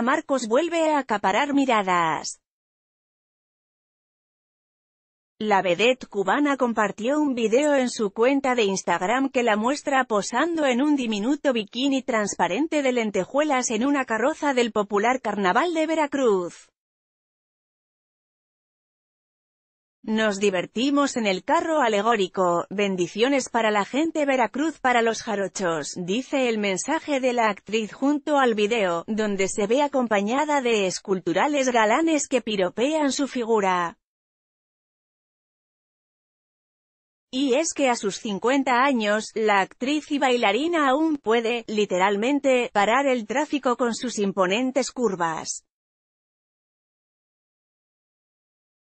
Marcos vuelve a acaparar miradas. La vedette cubana compartió un video en su cuenta de Instagram que la muestra posando en un diminuto bikini transparente de lentejuelas en una carroza del popular carnaval de Veracruz. Nos divertimos en el carro alegórico, bendiciones para la gente Veracruz para los jarochos, dice el mensaje de la actriz junto al video, donde se ve acompañada de esculturales galanes que piropean su figura. Y es que a sus 50 años, la actriz y bailarina aún puede, literalmente, parar el tráfico con sus imponentes curvas.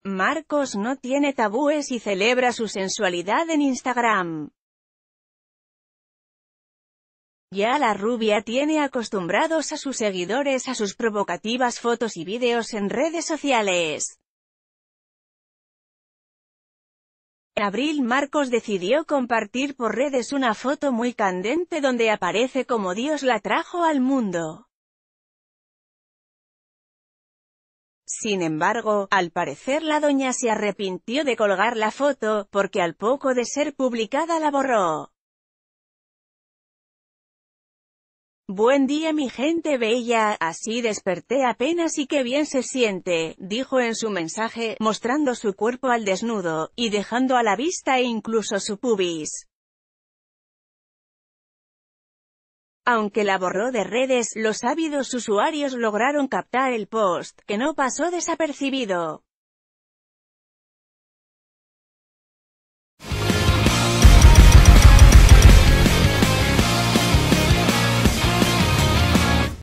Marcos no tiene tabúes y celebra su sensualidad en Instagram. Ya la rubia tiene acostumbrados a sus seguidores a sus provocativas fotos y vídeos en redes sociales. En abril Marcos decidió compartir por redes una foto muy candente donde aparece como Dios la trajo al mundo. Sin embargo, al parecer la doña se arrepintió de colgar la foto, porque al poco de ser publicada la borró. Buen día mi gente bella, así desperté apenas y qué bien se siente, dijo en su mensaje, mostrando su cuerpo al desnudo, y dejando a la vista e incluso su pubis. Aunque la borró de redes, los ávidos usuarios lograron captar el post, que no pasó desapercibido.